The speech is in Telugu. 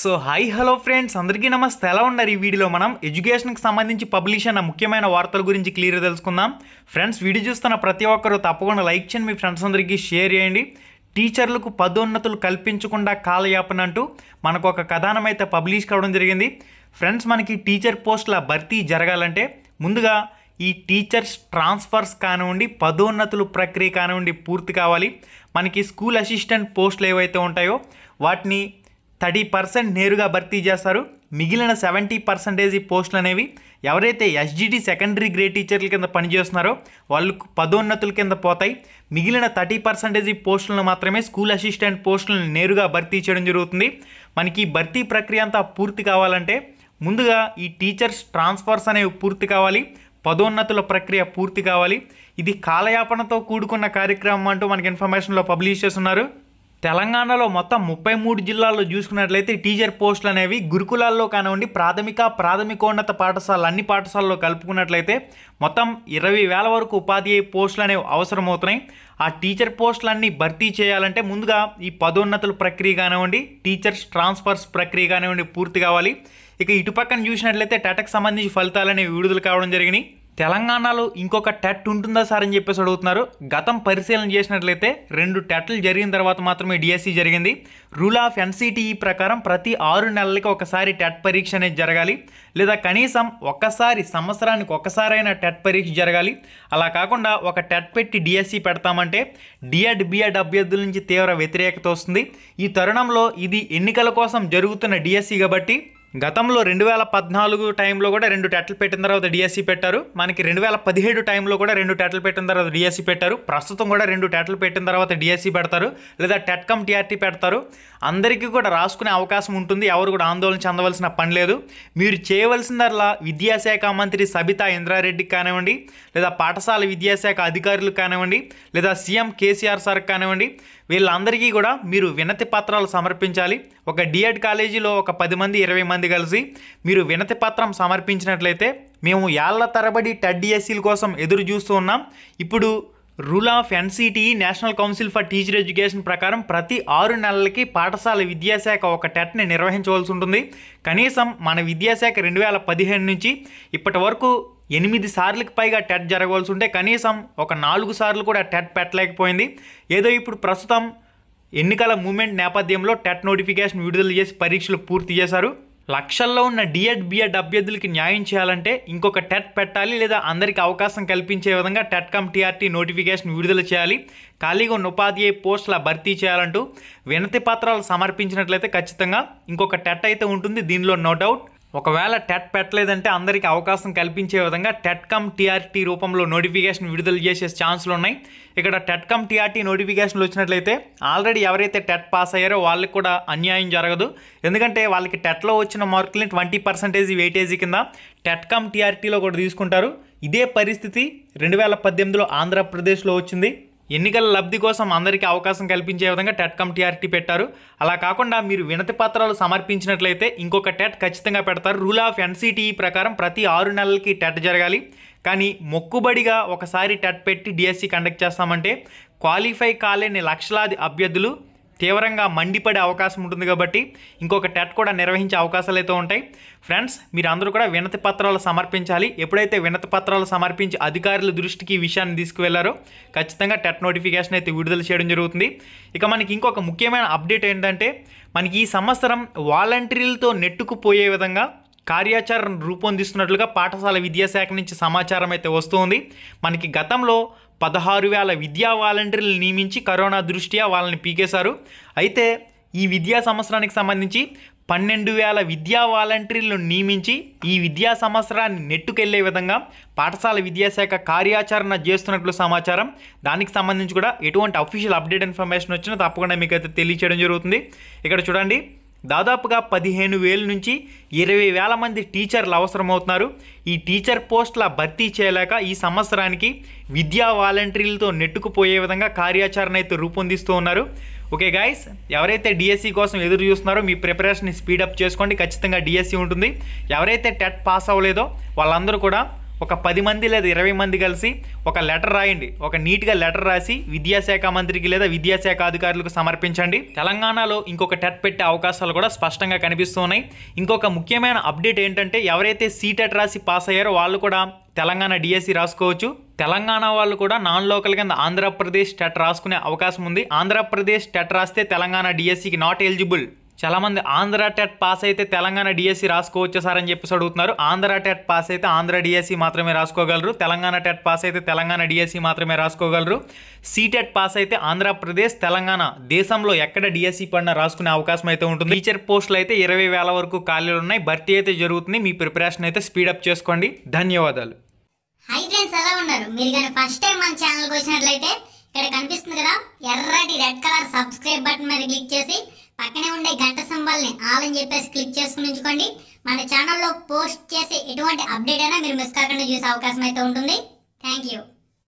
సో హాయ్ హలో ఫ్రెండ్స్ అందరికీ నమస్తే ఎలా ఉన్నారు ఈ వీడియోలో మనం ఎడ్యుకేషన్కి సంబంధించి పబ్లిష్ అయిన ముఖ్యమైన వార్తల గురించి క్లియర్ తెలుసుకుందాం ఫ్రెండ్స్ వీడియో చూస్తున్న ప్రతి ఒక్కరూ తప్పకుండా లైక్ చేయండి మీ ఫ్రెండ్స్ అందరికీ షేర్ చేయండి టీచర్లకు పదోన్నతులు కల్పించకుండా కాలయాపన అంటూ మనకు ఒక కథానం అయితే పబ్లిష్ కావడం జరిగింది ఫ్రెండ్స్ మనకి టీచర్ పోస్టుల భర్తీ జరగాలంటే ముందుగా ఈ టీచర్స్ ట్రాన్స్ఫర్స్ కానివ్వండి పదోన్నతులు ప్రక్రియ కానివ్వండి పూర్తి కావాలి మనకి స్కూల్ అసిస్టెంట్ పోస్టులు ఏవైతే ఉంటాయో వాటిని థర్టీ పర్సెంట్ నేరుగా భర్తీ చేస్తారు మిగిలిన సెవెంటీ పర్సెంటేజ్ పోస్టులు అనేవి ఎవరైతే ఎస్జిటి సెకండరీ గ్రేడ్ టీచర్ల కింద పనిచేస్తున్నారో వాళ్ళు పదోన్నతుల కింద పోతాయి మిగిలిన థర్టీ పర్సెంటేజ్ పోస్టులను మాత్రమే స్కూల్ అసిస్టెంట్ పోస్టులను నేరుగా భర్తీ చేయడం జరుగుతుంది మనకి భర్తీ ప్రక్రియ అంతా పూర్తి కావాలంటే ముందుగా ఈ టీచర్స్ ట్రాన్స్ఫర్స్ అనేవి పూర్తి కావాలి పదోన్నతుల ప్రక్రియ పూర్తి కావాలి ఇది కాలయాపనతో కూడుకున్న కార్యక్రమం అంటూ మనకి ఇన్ఫర్మేషన్లో పబ్లిష్ చేస్తున్నారు తెలంగాణలో మొత్తం ముప్పై మూడు జిల్లాల్లో చూసుకున్నట్లయితే టీచర్ పోస్టులు అనేవి గురుకులాల్లో కానివ్వండి ప్రాథమిక ప్రాథమికోన్నత పాఠశాలలు అన్ని పాఠశాలలో కలుపుకున్నట్లయితే మొత్తం ఇరవై వేల వరకు ఉపాధి పోస్టులు అనేవి అవసరమవుతున్నాయి ఆ టీచర్ పోస్టులన్నీ భర్తీ చేయాలంటే ముందుగా ఈ పదోన్నతుల ప్రక్రియ కానివ్వండి టీచర్స్ ట్రాన్స్ఫర్స్ ప్రక్రియ కానివ్వండి పూర్తి కావాలి ఇక ఇటు పక్కన చూసినట్లయితే టాటాకు సంబంధించి ఫలితాలు అనేవి విడుదల కావడం జరిగినాయి తెలంగాణలో ఇంకొక టెట్ ఉంటుందా సార్ అని చెప్పేసి అడుగుతున్నారు గతం పరిశీలన చేసినట్లయితే రెండు టెట్లు జరిగిన తర్వాత మాత్రమే డిఎస్సి జరిగింది రూల్ ఆఫ్ ఎన్సిటిఈ ప్రకారం ప్రతి ఆరు నెలలకి ఒకసారి టెట్ పరీక్ష అనేది జరగాలి లేదా కనీసం ఒక్కసారి సంవత్సరానికి ఒక్కసారైనా టెట్ పరీక్ష జరగాలి అలా కాకుండా ఒక టెట్ పెట్టి డిఎస్సి పెడతామంటే డిఎడ్ బిఎడ్ అభ్యర్థుల నుంచి తీవ్ర వ్యతిరేకత వస్తుంది ఈ తరుణంలో ఇది ఎన్నికల కోసం జరుగుతున్న డిఎస్సి కాబట్టి గతంలో రెండు వేల పద్నాలుగు టైంలో కూడా రెండు టెట్లు పెట్టిన తర్వాత డిఎస్సి పెట్టారు మనకి రెండు వేల పదిహేడు టైంలో కూడా రెండు టెట్లు పెట్టిన తర్వాత డిఎస్సీ పెట్టారు ప్రస్తుతం కూడా రెండు టెట్లు పెట్టిన తర్వాత డిఎస్సీ పెడతారు లేదా టెట్కమ్ టీఆర్టీ పెడతారు అందరికీ కూడా రాసుకునే అవకాశం ఉంటుంది ఎవరు కూడా ఆందోళన చెందవలసిన పని లేదు మీరు చేయవలసిందల్లా విద్యాశాఖ మంత్రి సబితా ఇంద్రారెడ్డికి కానివ్వండి లేదా పాఠశాల విద్యాశాఖ అధికారులు కానివ్వండి లేదా సీఎం కేసీఆర్ సార్ కానివ్వండి వీళ్ళందరికీ కూడా మీరు వినతి పత్రాలు సమర్పించాలి ఒక డిఎడ్ కాలేజీలో ఒక పది మంది ఇరవై మంది కలిసి మీరు వినతి పత్రం సమర్పించినట్లయితే మేము ఏళ్ల తరబడి టెడ్ కోసం ఎదురు చూస్తూ ఉన్నాం ఇప్పుడు rule of NCTE national council for teacher education ప్రకారం ప్రతి ఆరు నెలలకి పాఠశాల విద్యాశాఖ ఒక టెట్ని నిర్వహించవలసి ఉంటుంది కనీసం మన విద్యాశాఖ రెండు వేల పదిహేను నుంచి ఇప్పటి వరకు ఎనిమిది సార్లకు పైగా టెట్ జరగవలసి ఉంటే కనీసం ఒక నాలుగు సార్లు కూడా టెట్ పెట్టలేకపోయింది ఏదో ఇప్పుడు ప్రస్తుతం ఎన్నికల మూమెంట్ నేపథ్యంలో టెట్ నోటిఫికేషన్ విడుదల చేసి పరీక్షలు పూర్తి చేశారు లక్షల్లో ఉన్న డిఎడ్ బిఎడ్ అభ్యర్థులకి న్యాయం చేయాలంటే ఇంకొక టెట్ పెట్టాలి లేదా అందరికీ అవకాశం కల్పించే విధంగా టెట్ కమ్ టీఆర్టీ నోటిఫికేషన్ విడుదల చేయాలి ఖాళీగా ఉన్న ఉపాధ్యాయ పోస్టుల భర్తీ చేయాలంటూ వినతి పత్రాలు సమర్పించినట్లయితే ఖచ్చితంగా ఇంకొక టెట్ అయితే ఉంటుంది దీనిలో నో డౌట్ ఒకవేళ టెట్ పెట్టలేదంటే అందరికీ అవకాశం కల్పించే విధంగా టెట్కమ్ టీఆర్టీ రూపంలో నోటిఫికేషన్ విడుదల చేసే ఛాన్సులు ఉన్నాయి ఇక్కడ టెట్కమ్ టీఆర్టీ నోటిఫికేషన్లు వచ్చినట్లయితే ఆల్రెడీ ఎవరైతే టెట్ పాస్ అయ్యారో వాళ్ళకి కూడా అన్యాయం జరగదు ఎందుకంటే వాళ్ళకి టెట్లో వచ్చిన మార్కుల్ని ట్వంటీ పర్సెంటేజ్ వెయిటేజీ కింద టెట్కమ్ టీఆర్టీలో కూడా తీసుకుంటారు ఇదే పరిస్థితి రెండు వేల పద్దెనిమిదిలో ఆంధ్రప్రదేశ్లో వచ్చింది ఎన్నికల లబ్ధి కోసం అందరికీ అవకాశం కల్పించే విధంగా టెట్ కమిటీ టీఆర్టీ పెట్టారు అలా కాకుండా మీరు వినతి పత్రాలు సమర్పించినట్లయితే ఇంకొక టెట్ ఖచ్చితంగా పెడతారు రూల్ ఆఫ్ ఎన్సీటీఈ ప్రకారం ప్రతి ఆరు నెలలకి టెట్ జరగాలి కానీ మొక్కుబడిగా ఒకసారి టెట్ పెట్టి డిఎస్సి కండక్ట్ చేస్తామంటే క్వాలిఫై కాలేని లక్షలాది అభ్యర్థులు తీవ్రంగా మండిపడే అవకాశం ఉంటుంది కాబట్టి ఇంకొక టెట్ కూడా నిర్వహించే అవకాశాలు అయితే ఉంటాయి ఫ్రెండ్స్ మీరు అందరూ కూడా వినతి పత్రాలు సమర్పించాలి ఎప్పుడైతే వినతి పత్రాలు సమర్పించి అధికారుల దృష్టికి ఈ విషయాన్ని తీసుకువెళ్లారో ఖచ్చితంగా టెట్ నోటిఫికేషన్ అయితే విడుదల చేయడం జరుగుతుంది ఇక మనకి ఇంకొక ముఖ్యమైన అప్డేట్ ఏంటంటే మనకి ఈ సంవత్సరం వాలంటీర్లతో నెట్టుకుపోయే విధంగా కార్యాచరణ రూపొందిస్తున్నట్లుగా పాఠశాల విద్యాశాఖ నుంచి సమాచారం అయితే వస్తుంది మనకి గతంలో పదహారు వేల విద్యా వాలంటీర్లు నియమించి కరోనా దృష్ట్యా వాళ్ళని పీకేశారు అయితే ఈ విద్యా సంవత్సరానికి సంబంధించి పన్నెండు వేల విద్యా వాలంటీర్లను నియమించి ఈ విద్యా సంవత్సరాన్ని నెట్టుకెళ్లే విధంగా పాఠశాల విద్యాశాఖ కార్యాచరణ చేస్తున్నట్లు సమాచారం దానికి సంబంధించి కూడా ఎటువంటి అఫీషియల్ అప్డేట్ ఇన్ఫర్మేషన్ వచ్చినా తప్పకుండా మీకు అయితే తెలియచేయడం జరుగుతుంది ఇక్కడ చూడండి దాదాపుగా పదిహేను వేల నుంచి ఇరవై వేల మంది టీచర్లు అవసరమవుతున్నారు ఈ టీచర్ పోస్టుల భర్తీ చేయలేక ఈ సంవత్సరానికి విద్యా వాలంటీర్లతో నెట్టుకుపోయే విధంగా కార్యాచరణ అయితే రూపొందిస్తూ ఉన్నారు ఓకే గాయస్ ఎవరైతే డిఎస్సి e కోసం ఎదురు చూస్తున్నారో మీ ప్రిపరేషన్ స్పీడప్ చేసుకోండి ఖచ్చితంగా డిఎస్సి e ఉంటుంది ఎవరైతే టెట్ పాస్ అవ్వలేదో వాళ్ళందరూ కూడా ఒక పది మంది లేదా ఇరవై మంది కలిసి ఒక లెటర్ రాయండి ఒక నీట్గా లెటర్ రాసి విద్యాశాఖ మంత్రికి లేదా విద్యాశాఖ అధికారులకు సమర్పించండి తెలంగాణలో ఇంకొక టెట్ పెట్టే అవకాశాలు కూడా స్పష్టంగా కనిపిస్తున్నాయి ఇంకొక ముఖ్యమైన అప్డేట్ ఏంటంటే ఎవరైతే సీటెట్ రాసి పాస్ అయ్యారో వాళ్ళు కూడా తెలంగాణ డిఎస్సి రాసుకోవచ్చు తెలంగాణ వాళ్ళు కూడా నాన్ లోకల్ కింద ఆంధ్రప్రదేశ్ టెట్ రాసుకునే అవకాశం ఉంది ఆంధ్రప్రదేశ్ టెట్ రాస్తే తెలంగాణ డిఎస్సికి నాట్ ఎలిజిబుల్ చాలామంది ఆంధ్ర టెట్ పాస్ అయితే తెలంగాణ డిఎస్సి రాసుకోవచ్చు సార్ అని చెప్పేసి అడుగుతున్నారు ఆంధ్ర టెట్ పాస్ అయితే ఆంధ్ర డిఎస్సి మాత్రమే రాసుకోగలరు తెలంగాణ టెట్ పాస్ అయితే తెలంగాణ డిఎస్సి మాత్రమే రాసుకోగలరు సీటెట్ పాస్ అయితే ఆంధ్రప్రదేశ్ తెలంగాణ దేశంలో ఎక్కడ డిఎస్సి పడిన రాసుకునే అవకాశం అయితే ఉంటుంది టీచర్ పోస్టులు అయితే ఇరవై వేల వరకు ఖాళీలు ఉన్నాయి భర్తీ అయితే జరుగుతుంది మీ ప్రిపరేషన్ అయితే స్పీడప్ చేసుకోండి ధన్యవాదాలు కనిపిస్తుంది కదా ఎర్రటి రెడ్ కలర్ సబ్స్క్రైబ్ బటన్ మీద క్లిక్ చేసి పక్కనే ఉండే గంట స్తంభాలని ఆల్ అని చెప్పేసి క్లిక్ చేసుకుని ఉంచుకోండి మన ఛానల్లో పోస్ట్ చేసే ఎటువంటి అప్డేట్ అయినా మీరు మిస్ కాకుండా చూసే అవకాశం అయితే ఉంటుంది థ్యాంక్ యూ